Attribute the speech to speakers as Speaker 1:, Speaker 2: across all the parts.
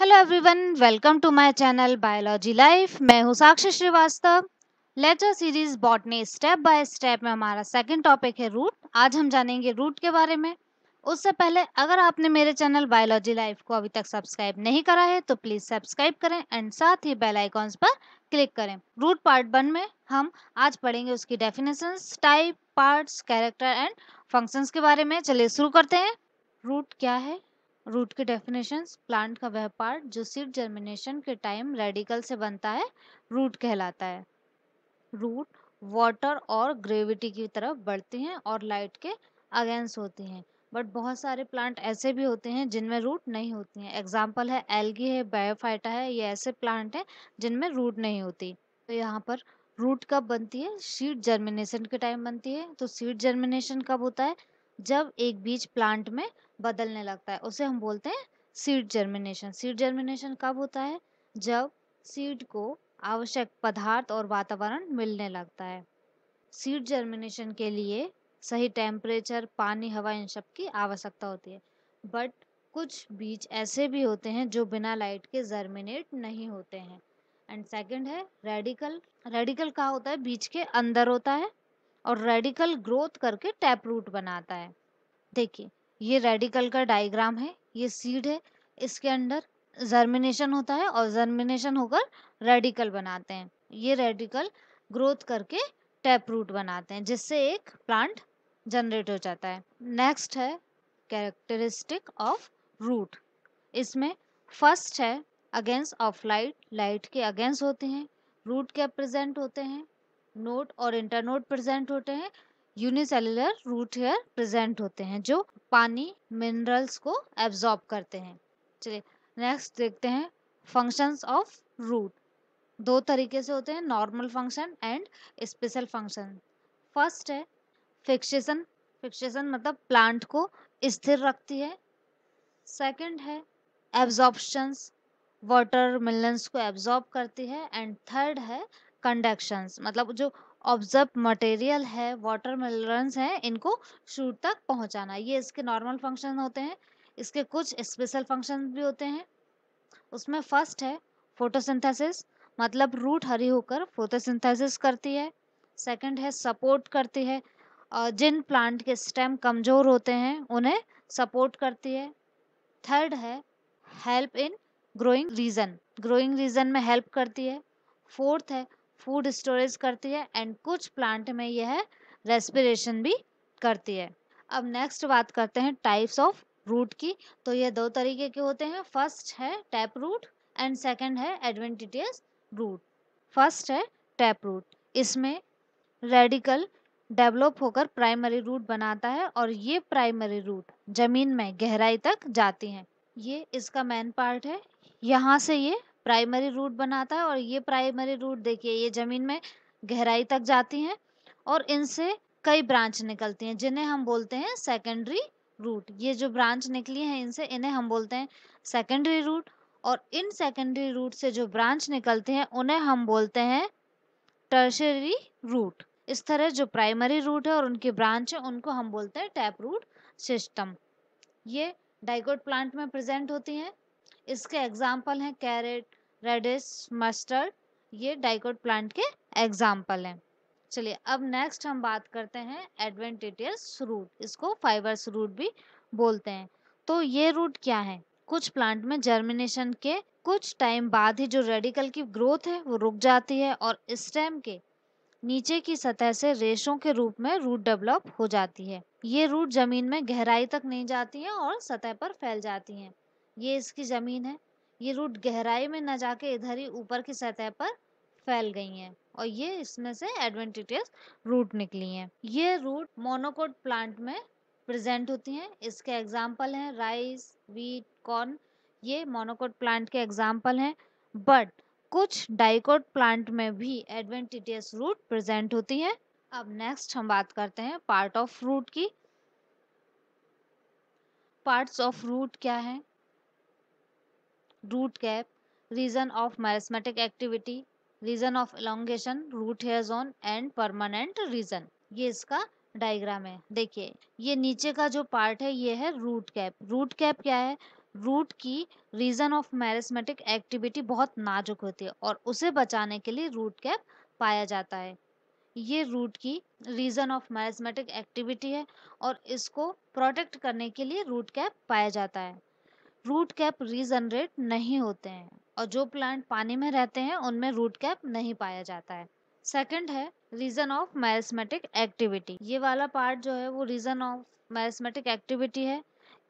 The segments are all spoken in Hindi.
Speaker 1: hello everyone welcome to my channel biology life मैं हूं Sakshi Srivastava lecture series botany step by step में हमारा सेकंड टॉपिक है रूट आज हम जानेंगे रूट के बारे में उससे पहले अगर आपने मेरे चैनल बायोलॉजी लाइफ को अभी तक सब्सक्राइब नहीं करा है तो प्लीज़ सब्सक्राइब करें एंड साथ ही बेल आइकॉन्स पर क्लिक करें रूट पार्ट वन में हम आज पढ़ेंगे उसकी definition type parts character and functions के बारे में चलिए शुरू करते हैं रूट क्या है रूट के डेफिनेशन प्लांट का वह पार्ट जो सिर्फ जर्मिनेशन के टाइम रेडिकल से बनता है रूट कहलाता है रूट वाटर और ग्रेविटी की तरफ बढ़ती हैं और लाइट के अगेंस्ट होती हैं बट बहुत सारे प्लांट ऐसे भी होते हैं जिनमें रूट नहीं होती हैं एग्जाम्पल है एल्गी है बायोफाइटा है ये ऐसे प्लांट हैं जिनमें रूट नहीं होती तो यहाँ पर रूट कब बनती है सीड जर्मिनेशन के टाइम बनती है तो सीड जर्मिनेशन कब होता है जब एक बीज प्लांट में बदलने लगता है उसे हम बोलते हैं सीड जर्मिनेशन सीड जर्मिनेशन कब होता है जब सीड को आवश्यक पदार्थ और वातावरण मिलने लगता है सीड जर्मिनेशन के लिए सही टेम्परेचर पानी हवा इन सब की आवश्यकता होती है बट कुछ बीज ऐसे भी होते हैं जो बिना लाइट के जर्मिनेट नहीं होते हैं एंड सेकंड है रेडिकल रेडिकल कहा होता है बीज के अंदर होता है और रेडिकल ग्रोथ करके टैप रूट बनाता है देखिए ये रेडिकल का डायग्राम है ये सीड है इसके अंदर जर्मिनेशन होता है और जर्मिनेशन होकर रेडिकल बनाते हैं ये रेडिकल ग्रोथ करके टैप रूट बनाते हैं जिससे एक प्लांट जनरेट हो जाता है नेक्स्ट है कैरेक्टरिस्टिक ऑफ रूट इसमें फर्स्ट है अगेंस्ट ऑफ लाइट लाइट के अगेंस्ट होते हैं रूट के प्रेजेंट होते हैं नोट और इंटरनोट प्रेजेंट होते हैं यूनिसेलुलर रूट हेयर प्रेजेंट होते हैं जो पानी मिनरल्स को एब्जॉर्ब करते हैं चलिए नेक्स्ट देखते हैं फंक्शंस ऑफ रूट दो तरीके से होते हैं normal function and special function first है फिक्सेशन फिक्सेशन मतलब प्लांट को स्थिर रखती है सेकंड है एब्जॉर्बशंस वाटर मिलन्स को एब्जॉर्ब करती है एंड थर्ड है कंडक्शंस मतलब जो ऑब्जर्व मटेरियल है वाटर मिलरन्स हैं इनको शूट तक पहुंचाना ये इसके नॉर्मल फंक्शन होते हैं इसके कुछ स्पेशल फंक्शन भी होते हैं उसमें फर्स्ट है फोटोसिंथेसिस मतलब रूट हरी होकर फोटोसिंथेसिस करती है सेकंड है सपोर्ट करती है जिन प्लांट के स्टेम कमज़ोर होते हैं उन्हें सपोर्ट करती है थर्ड है help in growing region growing region में हेल्प करती है फोर्थ है फूड स्टोरेज करती है एंड कुछ प्लांट में यह रेस्पिरेशन भी करती है अब नेक्स्ट बात करते हैं टाइप्स ऑफ रूट की तो यह दो तरीके के होते हैं फर्स्ट है टैप रूट एंड सेकंड है एडवेंटिटियस रूट फर्स्ट है टैप रूट इसमें रेडिकल डेवलप होकर प्राइमरी रूट बनाता है और ये प्राइमरी रूट जमीन में गहराई तक जाती हैं ये इसका मेन पार्ट है यहाँ से ये प्राइमरी रूट बनाता है और ये प्राइमरी रूट देखिए ये ज़मीन में गहराई तक जाती हैं और इनसे कई ब्रांच निकलती हैं जिन्हें हम बोलते हैं सेकेंडरी रूट ये जो ब्रांच निकली हैं इनसे इन्हें हम बोलते हैं सेकेंडरी रूट और इन सेकेंडरी रूट से जो ब्रांच निकलते हैं उन्हें हम बोलते हैं टर्शरी रूट इस तरह जो प्राइमरी रूट है और उनकी ब्रांच है उनको हम बोलते हैं टैप रूट सिस्टम ये डाइकोट प्लांट में प्रेजेंट होती हैं इसके एग्जाम्पल हैं कैरेट रेडिस मस्टर्ड ये डाइकोट प्लांट के एग्जाम्पल हैं चलिए अब नेक्स्ट हम बात करते हैं एडवेंटिटियस रूट इसको फाइबर्स रूट भी बोलते हैं तो ये रूट क्या है कुछ प्लांट में जर्मिनेशन के कुछ टाइम बाद ही जो रेडिकल की ग्रोथ है वो रुक जाती है और स्टेम के नीचे की सतह से रेशों के रूप में रूट डेवलप हो जाती है ये रूट जमीन में गहराई तक नहीं जाती है और सतह पर फैल जाती हैं ये इसकी जमीन है ये रूट गहराई में न जाके इधर ही ऊपर की सतह पर फैल गई हैं और ये इसमें से एडवेंटिटियस रूट निकली हैं ये रूट मोनोकोट प्लांट में प्रेजेंट होती हैं इसके एग्जाम्पल हैं राइस वीट कॉर्न ये मोनोकोट प्लांट के एग्जाम्पल हैं बट कुछ डाइकोट प्लांट में भी एडवेंटिटियस रूट प्रेजेंट होती हैं अब नेक्स्ट हम बात करते हैं पार्ट ऑफ रूट की पार्ट्स ऑफ रूट क्या है root cap, region of merasmatic activity, region of elongation root hair zone and permanent region ये इसका डायग्राम है देखिए ये नीचे का जो पार्ट है ये है रूट कैप रूट कैप क्या है रूट की रीजन ऑफ मैरिस्मेटिक एक्टिविटी बहुत नाजुक होती है और उसे बचाने के लिए रूट कैप पाया जाता है ये रूट की रीजन ऑफ मैरिस्मेटिक एक्टिविटी है और इसको प्रोटेक्ट करने के लिए रूट कैप पाया जाता है रूट कैप रीजनरेट नहीं होते हैं और जो प्लांट पानी में रहते हैं उनमें रूट कैप नहीं पाया जाता है सेकंड है रीजन ऑफ मैरिस्मेटिक एक्टिविटी ये वाला पार्ट जो है वो रीजन ऑफ मैरिस्मेटिक एक्टिविटी है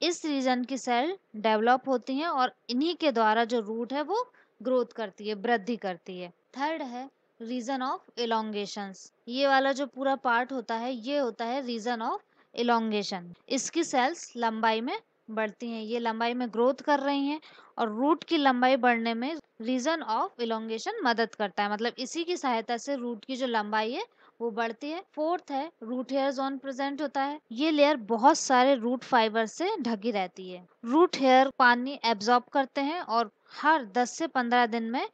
Speaker 1: इस रीजन की सेल डेवलप होती हैं और इन्हीं के द्वारा जो रूट है वो ग्रोथ करती है वृद्धि करती है थर्ड है रीजन ऑफ एलोंगेशंस ये वाला जो पूरा पार्ट होता है ये होता है रीजन ऑफ एलोंगेशन इसकी सेल्स लंबाई में बढ़ती हैं ये लंबाई में ग्रोथ कर रही हैं और रूट की लंबाई बढ़ने में रीजन ऑफ इलोंगेशन मदद करता है मतलब इसी की सहायता से रूट की जो लंबाई है वो बढ़ती है फोर्थ है रूट हेयर जोन प्रेजेंट होता है ये लेयर बहुत सारे रूट फाइबर से ढकी रहती है रूट हेयर पानी एब्जॉर्ब करते हैं और हर 10 से 15 दिन में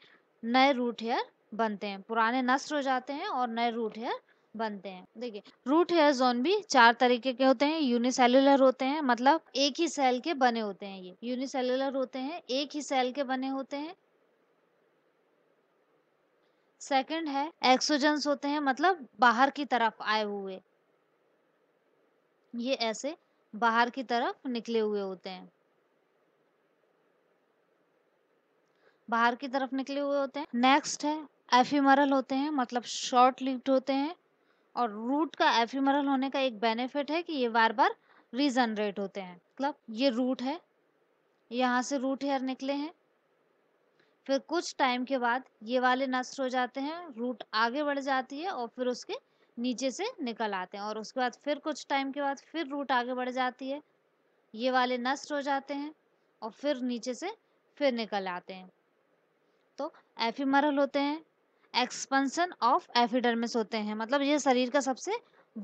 Speaker 1: नए रूट हेयर बनते हैं पुराने नष्ट हो जाते हैं और नए रूट हेयर बनते हैं देखिए रूट हेयर जोन भी चार तरीके के होते हैं यूनिसेलुलर होते हैं मतलब एक ही सेल के बने होते हैं ये यूनिसेलुलर होते हैं एक ही सेल के बने होते हैं सेकंड है एक्सोजेंस होते हैं मतलब बाहर की तरफ आए हुए ये ऐसे बाहर की तरफ निकले हुए होते हैं बाहर की तरफ निकले हुए होते हैं नेक्स्ट है एफिमरल होते हैं मतलब शॉर्ट लिफ्ट होते हैं और रूट का एफिमरल होने का एक बेनिफिट है कि ये बार बार रीजनरेट होते हैं मतलब ये रूट है यहाँ से रूट हेयर निकले हैं फिर कुछ टाइम के बाद ये वाले नष्ट हो जाते हैं रूट आगे बढ़ जाती है और फिर उसके नीचे से निकल आते हैं और उसके बाद फिर कुछ टाइम के बाद फिर रूट आगे बढ़ जाती है ये वाले नष्ट हो जाते हैं और फिर नीचे से फिर निकल आते हैं तो एफिमरल होते हैं एक्सपेंशन ऑफ एफिडर्मिस होते हैं मतलब ये शरीर का सबसे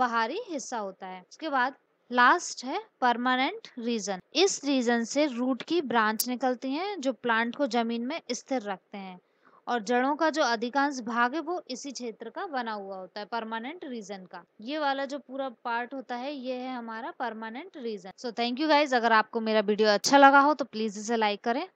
Speaker 1: बाहरी हिस्सा होता है उसके बाद लास्ट है परमानेंट रीजन इस रीजन से रूट की ब्रांच निकलती हैं जो प्लांट को जमीन में स्थिर रखते हैं और जड़ों का जो अधिकांश भाग है वो इसी क्षेत्र का बना हुआ होता है परमानेंट रीजन का ये वाला जो पूरा पार्ट होता है ये है हमारा permanent region so thank you guys अगर आपको मेरा वीडियो अच्छा लगा हो तो प्लीज इसे लाइक करें